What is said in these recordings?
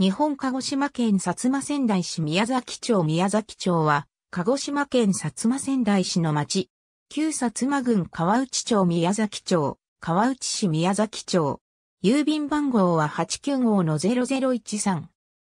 日本鹿児島県薩摩仙台市宮崎町宮崎町は、鹿児島県薩摩仙台市の町、旧薩摩郡川内町宮崎町、川内市宮崎町。郵便番号は89号の0013。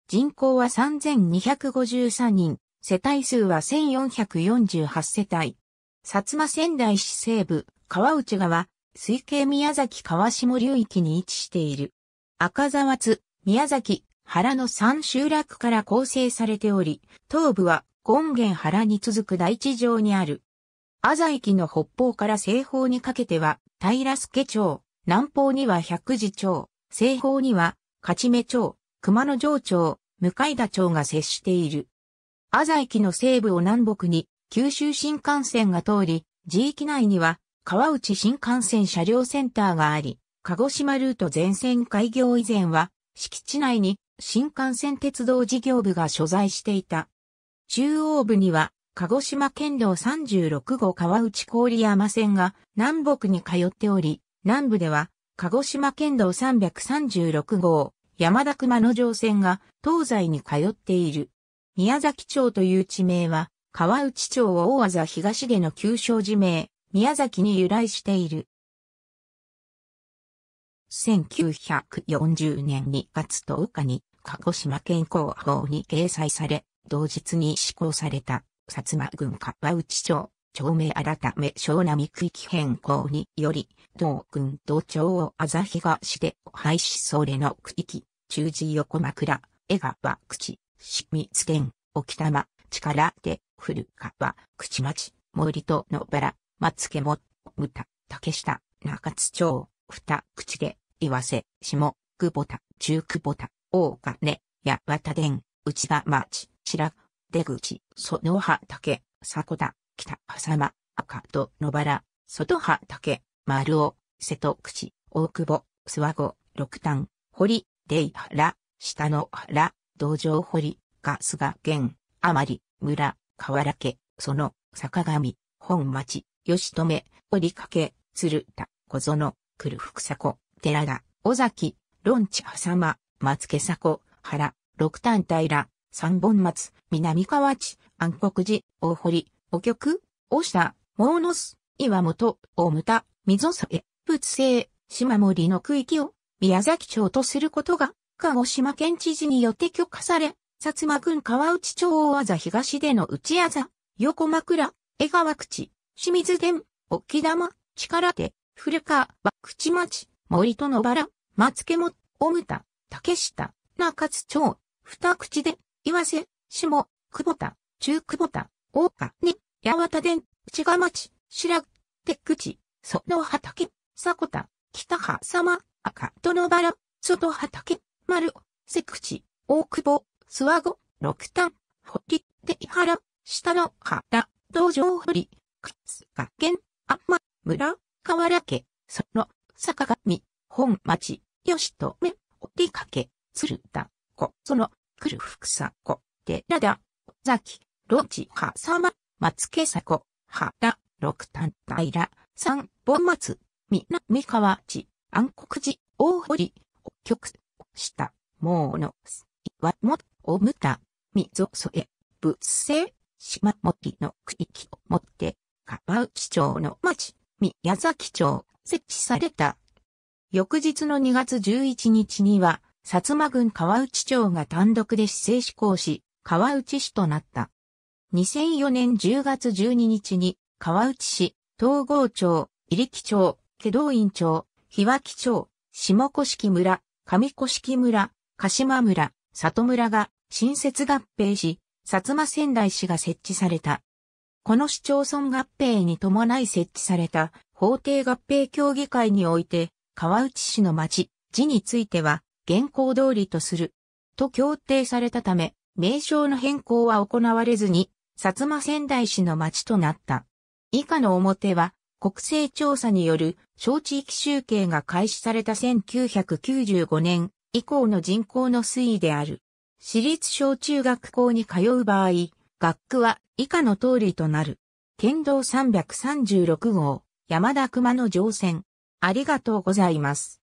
人口は3253人、世帯数は1448世帯。薩摩仙台市西部、川内川、水系宮崎川下流域に位置している。赤沢津、宮崎、原の三集落から構成されており、東部は権現原に続く大地上にある。朝駅の北方から西方にかけては、平助町、南方には百字町、西方には、勝目町、熊野城町、向田町が接している。朝駅の西部を南北に、九州新幹線が通り、地域内には、川内新幹線車両センターがあり、鹿児島ルート全線開業以前は、敷地内に新幹線鉄道事業部が所在していた。中央部には、鹿児島県道36号川内郡山線が南北に通っており、南部では、鹿児島県道336号、山田熊野城線が東西に通っている。宮崎町という地名は、川内町を大技東での旧称地名、宮崎に由来している。1940年2月10日に鹿児島県広報に掲載され、同日に施行された、薩摩郡川内町、町名改め湘南区域変更により、同郡同町を朝東で廃止それの区域、中寺横枕、江川口、清水県、沖玉、力で、古川、口町、森と野原、松家も、牟田、竹下、中津町、二口で、岩瀬、下、久保田、中久保田、大金、八幡殿、内田町、白、出口、その葉竹、迫田、北、狭間、赤戸、野原、外葉竹、丸尾、瀬戸口、大久保、諏訪湖、六丹、堀、出原、下の原、道場堀、ガスガ余り、村、河原家、その、坂上、本町、吉留、折掛、鶴田、小園、来る福佐子、寺田、尾崎、論地狭間、松毛迫、原、六単平、三本松、南河内、暗黒寺、大堀、お局、大下、桃野巣、岩本、大牟田、溝添、仏生、島森の区域を宮崎町とすることが、鹿児島県知事によって許可され、薩摩郡川内町大ざ東での内あざ、横枕、江川口、清水殿、沖玉、力手、古川、口町、森と野原、松毛も、大牟田、竹下、中津町、二口で、岩瀬、下、久保田、中久保田、大岡に、八幡田、内賀町、白、手口、その畑、古田、北葉様、赤、殿原、外畑、丸、瀬口、大久保、諏訪後、六段、堀、手原、下の原、道場堀、くつかげん、あま、村、河原家、その、坂上、本町、吉目、おてかけ、つるだ、こ、その、くるふくさこ、でらだ、ざき、ろちはさま、まつけさこ、はだ、ろくたんたいら、さん、ぼまつ、みなみかわち、あんこくじ、おほおきょく、した、もうの、す、いわも、おむた、みぞそえ、ぶっせ、しまもきのくいきをもって、かばうしちょうのまち、みやざきちょう、せちされた翌日の2月11日には、薩摩郡川内町が単独で市政施行し、川内市となった。2004年10月12日に、川内市、東郷町、入木町、祁答院町、日脇町、下甑村、上甑村、鹿島村、里村が新設合併し、薩摩仙台市が設置された。この市町村合併に伴い設置された法定合併協議会において、川内市の町、字については、現行通りとする。と協定されたため、名称の変更は行われずに、薩摩仙台市の町となった。以下の表は、国勢調査による小地域集計が開始された1995年以降の人口の推移である。私立小中学校に通う場合、学区は以下の通りとなる。県道336号、山田熊野乗線、ありがとうございます。